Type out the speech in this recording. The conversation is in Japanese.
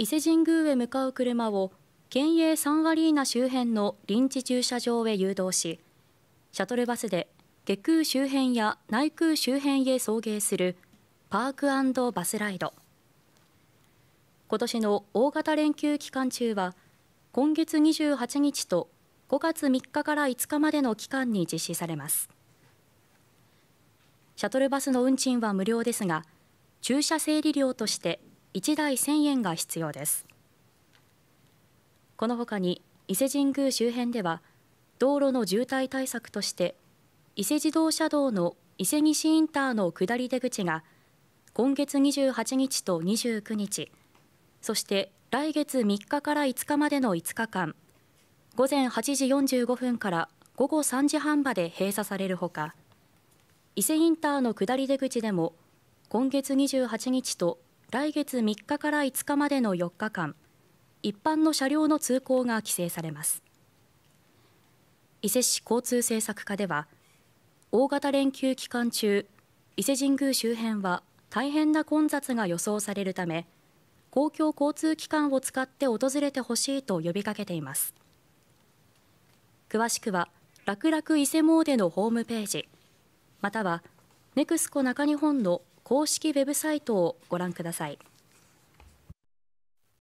伊勢神宮へ向かう車を県営サンアリーナ周辺の臨時駐車場へ誘導しシャトルバスで下空周辺や内空周辺へ送迎するパークバスライド今年の大型連休期間中は今月28日と5月3日から5日までの期間に実施されますシャトルバスの運賃は無料ですが駐車整理料として1台1000円が必要ですこのほかに伊勢神宮周辺では道路の渋滞対策として伊勢自動車道の伊勢西インターの下り出口が今月28日と29日そして来月3日から5日までの5日間午前8時45分から午後3時半まで閉鎖されるほか伊勢インターの下り出口でも今月28日と来月3日から5日までの4日間一般の車両の通行が規制されます伊勢市交通政策課では大型連休期間中伊勢神宮周辺は大変な混雑が予想されるため公共交通機関を使って訪れてほしいと呼びかけています詳しくは楽々伊勢詣でのホームページまたはネクスコ中日本の公式ウェブサイトをご覧ください。